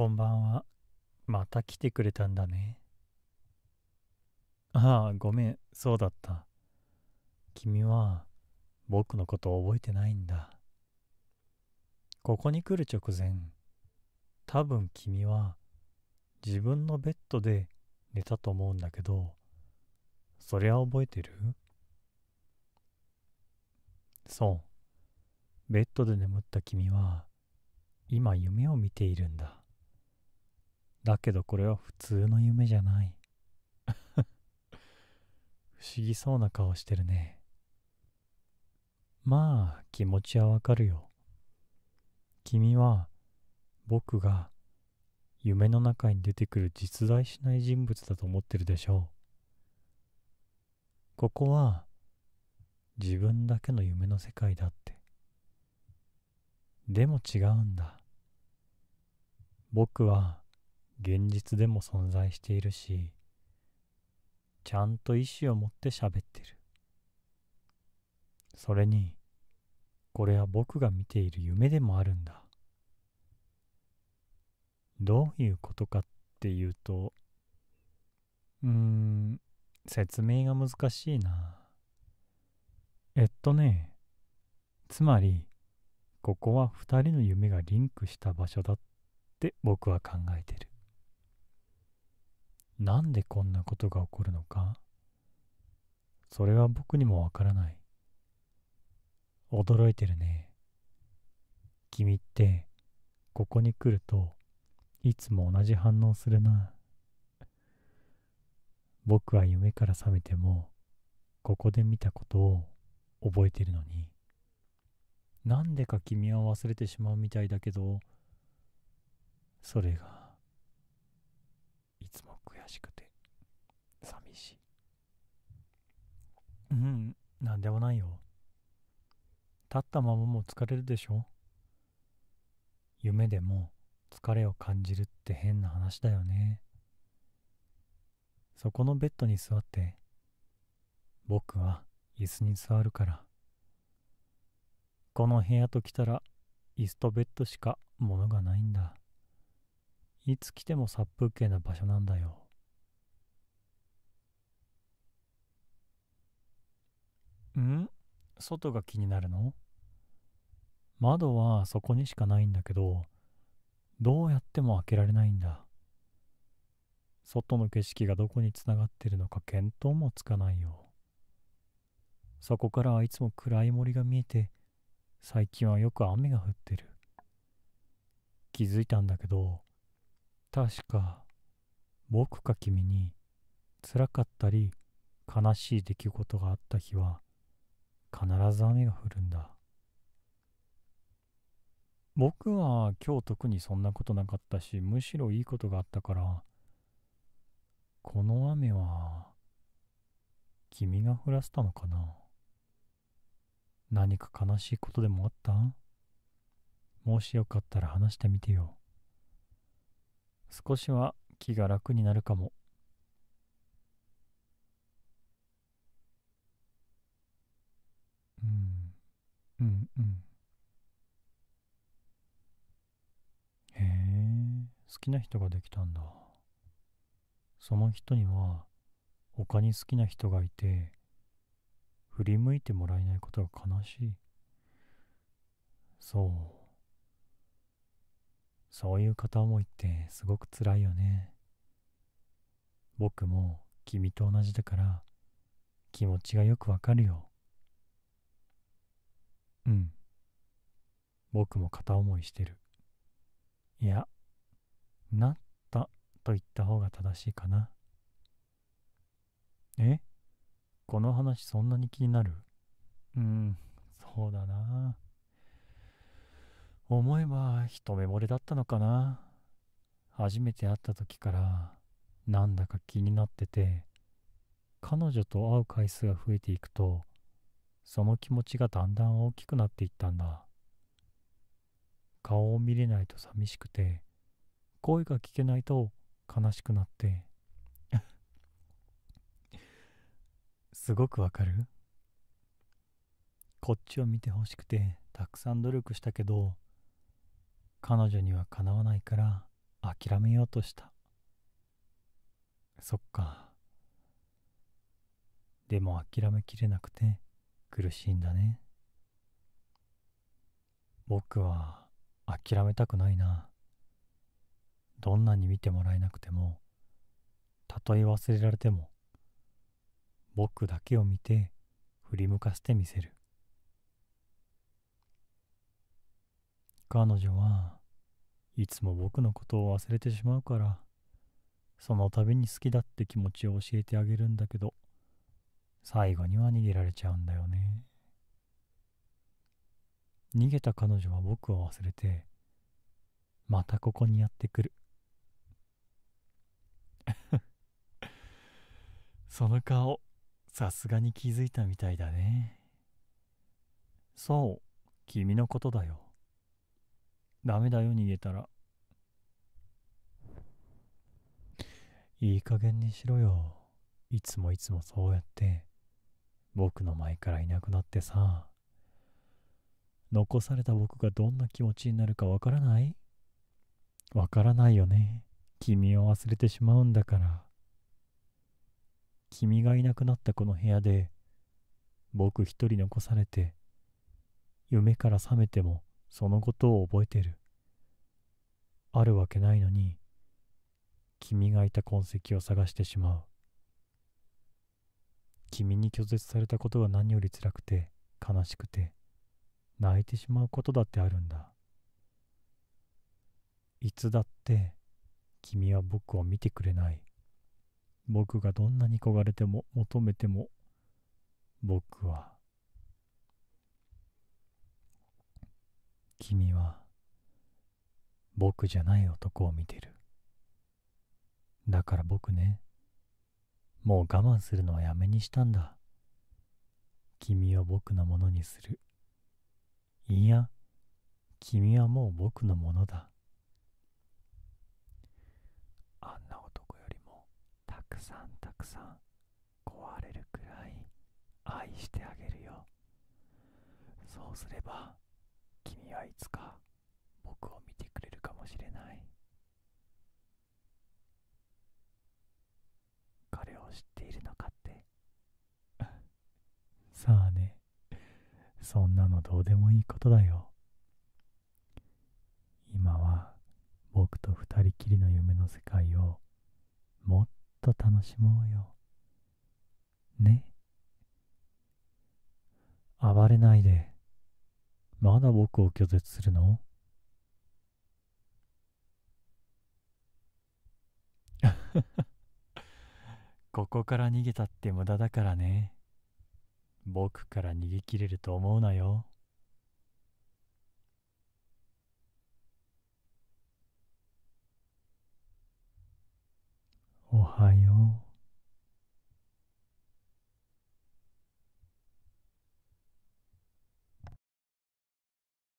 こんばんは。また来てくれたんだね。ああ、ごめん、そうだった。君は、僕のことを覚えてないんだ。ここに来る直前、多分君は、自分のベッドで寝たと思うんだけど、そりゃ覚えてるそう。ベッドで眠った君は、今夢を見ているんだ。だけどこれは普通の夢じゃない 不思議そうな顔してるねまあ気持ちはわかるよ君は僕が夢の中に出てくる実在しない人物だと思ってるでしょうここは自分だけの夢の世界だってでも違うんだ僕は現実でも存在しているしちゃんと意思を持って喋ってるそれにこれは僕が見ている夢でもあるんだどういうことかっていうとうーん説明が難しいなえっとねつまりここは2人の夢がリンクした場所だって僕は考えてるなんでこんなことが起こるのかそれは僕にもわからない驚いてるね君ってここに来るといつも同じ反応するな僕は夢から覚めてもここで見たことを覚えてるのになんでか君は忘れてしまうみたいだけどそれがいしうん何でもないよ立ったままも疲れるでしょ夢でも疲れを感じるって変な話だよねそこのベッドに座って僕は椅子に座るからこの部屋と来たら椅子とベッドしか物がないんだいつ来ても殺風景な場所なんだよ外が気になるの窓はそこにしかないんだけど、どうやっても開けられないんだ。外の景色がどこにつながってるのか見当もつかないよ。そこからはいつも暗い森が見えて、最近はよく雨が降ってる。気づいたんだけど、確か、僕か君に、辛かったり、悲しい出来事があった日は、必ず雨が降るんだ僕は今日特にそんなことなかったしむしろいいことがあったからこの雨は君が降らせたのかな何か悲しいことでもあったもしよかったら話してみてよ少しは気が楽になるかもうんうん。へえ、好きな人ができたんだ。その人には他に好きな人がいて振り向いてもらえないことが悲しい。そう。そういう片思いってすごく辛いよね。僕も君と同じだから気持ちがよくわかるよ。うん僕も片思いしてるいやなったと言った方が正しいかなえこの話そんなに気になるうんそうだな思えば一目惚れだったのかな初めて会った時からなんだか気になってて彼女と会う回数が増えていくとその気持ちがだんだん大きくなっていったんだ顔を見れないと寂しくて声が聞けないと悲しくなって すごくわかるこっちを見てほしくてたくさん努力したけど彼女にはかなわないから諦めようとしたそっかでも諦めきれなくて苦しいんだね僕は諦めたくないなどんなに見てもらえなくてもたとえ忘れられても僕だけを見て振り向かせてみせる彼女はいつも僕のことを忘れてしまうからその度に好きだって気持ちを教えてあげるんだけど最後には逃げられちゃうんだよね逃げた彼女は僕を忘れてまたここにやってくる その顔さすがに気づいたみたいだねそう君のことだよダメだよ逃げたらいい加減にしろよいつもいつもそうやって僕の前からいなくなってさ残された僕がどんな気持ちになるかわからないわからないよね君を忘れてしまうんだから君がいなくなったこの部屋で僕一人残されて夢から覚めてもそのことを覚えてるあるわけないのに君がいた痕跡を探してしまう君に拒絶されたことが何より辛くて悲しくて泣いてしまうことだってあるんだいつだって君は僕を見てくれない僕がどんなに焦がれても求めても僕は君は僕じゃない男を見てるだから僕ねもう我慢するのはやめにしたんだ。君を僕のものにする。いや、君はもう僕のものだ。あんな男よりもたくさんたくさん壊れるくらい愛してあげるよ。そうすれば君はいつか僕を見てくれるかもしれない。そんなのどうでもいいことだよ今は僕と二人きりの夢の世界をもっと楽しもうよね暴れないでまだ僕を拒絶するの ここから逃げたって無駄だからね。僕から逃げ切れると思うなよ。おはよう。